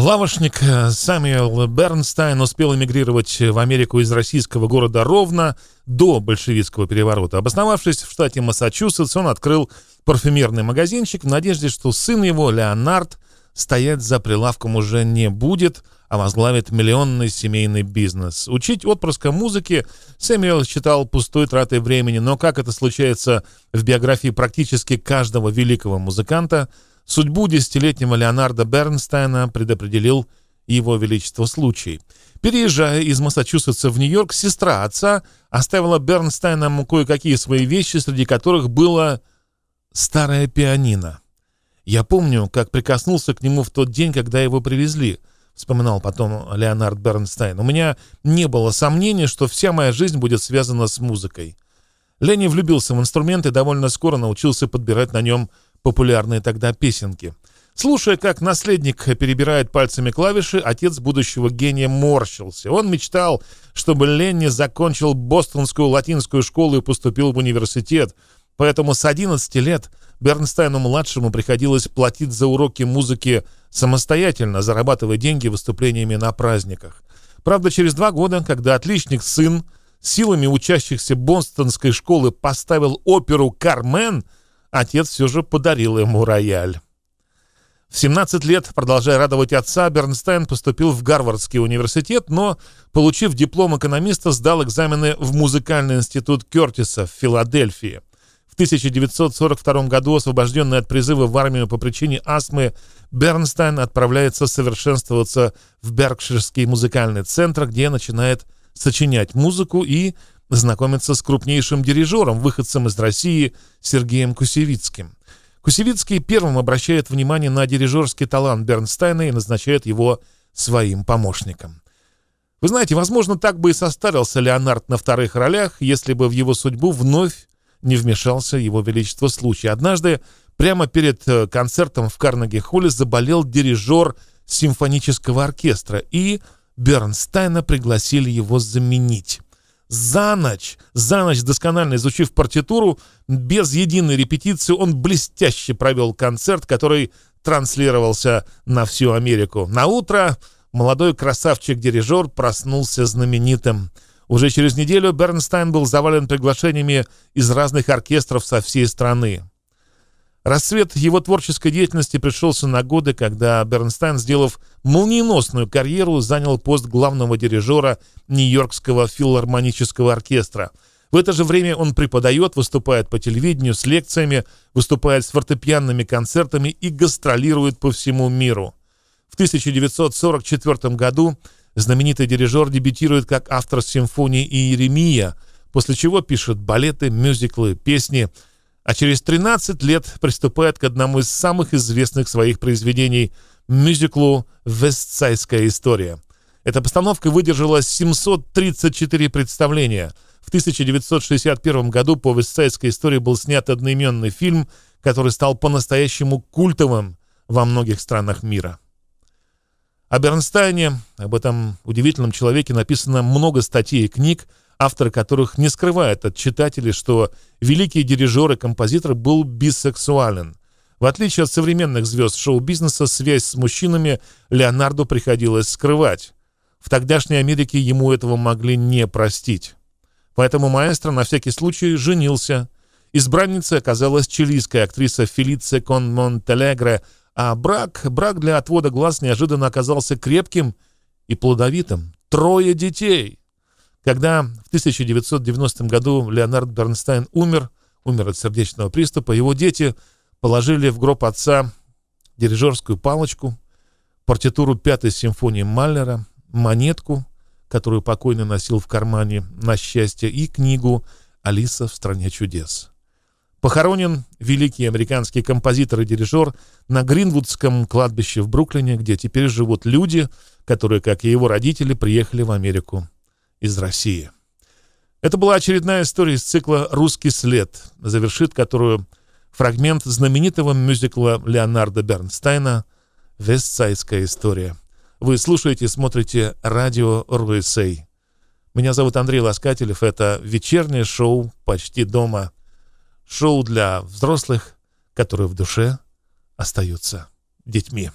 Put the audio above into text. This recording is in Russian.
Лавошник э, Самюэл Бернстайн успел эмигрировать в Америку из российского города Ровно до большевистского переворота. Обосновавшись в штате Массачусетс, он открыл парфюмерный магазинчик в надежде, что сын его, Леонард, стоять за прилавком уже не будет, а возглавит миллионный семейный бизнес. Учить отпрыска музыки Сэмюэл считал пустой тратой времени, но как это случается в биографии практически каждого великого музыканта – Судьбу десятилетнего Леонарда Бернстайна предопределил его величество случай. Переезжая из Массачусетса в Нью-Йорк, сестра отца оставила Бернстайнам кое-какие свои вещи, среди которых было старое пианино. «Я помню, как прикоснулся к нему в тот день, когда его привезли», — вспоминал потом Леонард Бернстайн. «У меня не было сомнений, что вся моя жизнь будет связана с музыкой». Ленни влюбился в инструмент и довольно скоро научился подбирать на нем популярные тогда песенки. Слушая, как наследник перебирает пальцами клавиши, отец будущего гения морщился. Он мечтал, чтобы Ленни закончил бостонскую латинскую школу и поступил в университет. Поэтому с 11 лет Бернстайну-младшему приходилось платить за уроки музыки самостоятельно, зарабатывая деньги выступлениями на праздниках. Правда, через два года, когда отличник сын силами учащихся бостонской школы поставил оперу «Кармен», отец все же подарил ему рояль. В 17 лет, продолжая радовать отца, Бернстайн поступил в Гарвардский университет, но, получив диплом экономиста, сдал экзамены в музыкальный институт Кертиса в Филадельфии. В 1942 году, освобожденный от призыва в армию по причине астмы, Бернстайн отправляется совершенствоваться в Беркширский музыкальный центр, где начинает сочинять музыку и знакомиться с крупнейшим дирижером, выходцем из России Сергеем Кусевицким. Кусевицкий первым обращает внимание на дирижерский талант Бернстайна и назначает его своим помощником. Вы знаете, возможно, так бы и состарился Леонард на вторых ролях, если бы в его судьбу вновь не вмешался его величество случай. Однажды, прямо перед э, концертом в Карнеги-холле, заболел дирижер симфонического оркестра, и Бернстайна пригласили его заменить. За ночь, за ночь досконально изучив партитуру, без единой репетиции он блестяще провел концерт, который транслировался на всю Америку. На утро молодой красавчик-дирижер проснулся знаменитым. Уже через неделю Бернстайн был завален приглашениями из разных оркестров со всей страны. Рассвет его творческой деятельности пришелся на годы, когда Бернстайн, сделав молниеносную карьеру, занял пост главного дирижера Нью-Йоркского филармонического оркестра. В это же время он преподает, выступает по телевидению с лекциями, выступает с фортепианными концертами и гастролирует по всему миру. В 1944 году знаменитый дирижер дебютирует как автор симфонии «Иеремия», после чего пишет балеты, мюзиклы, песни – а через 13 лет приступает к одному из самых известных своих произведений – мюзиклу «Вестсайская история». Эта постановка выдержала 734 представления. В 1961 году по «Вестсайской истории» был снят одноименный фильм, который стал по-настоящему культовым во многих странах мира. О Бернстайне, об этом удивительном человеке, написано много статей и книг – авторы которых не скрывают от читателей, что великий дирижер и композитор был бисексуален. В отличие от современных звезд шоу-бизнеса, связь с мужчинами Леонарду приходилось скрывать. В тогдашней Америке ему этого могли не простить. Поэтому маэстро на всякий случай женился. Избранницей оказалась чилийская актриса Фелиция Кон Монтелегре, а брак, брак для отвода глаз неожиданно оказался крепким и плодовитым. Трое детей! Когда в 1990 году Леонард Бернстайн умер, умер от сердечного приступа, его дети положили в гроб отца дирижерскую палочку, партитуру пятой симфонии Маллера, монетку, которую покойный носил в кармане на счастье, и книгу «Алиса в стране чудес». Похоронен великий американский композитор и дирижер на Гринвудском кладбище в Бруклине, где теперь живут люди, которые, как и его родители, приехали в Америку из России. Это была очередная история из цикла «Русский след», завершит которую фрагмент знаменитого мюзикла Леонарда Бернстайна «Вестсайдская история». Вы слушаете и смотрите радио «Руэсэй». Меня зовут Андрей Ласкателев. Это вечернее шоу «Почти дома». Шоу для взрослых, которые в душе остаются детьми.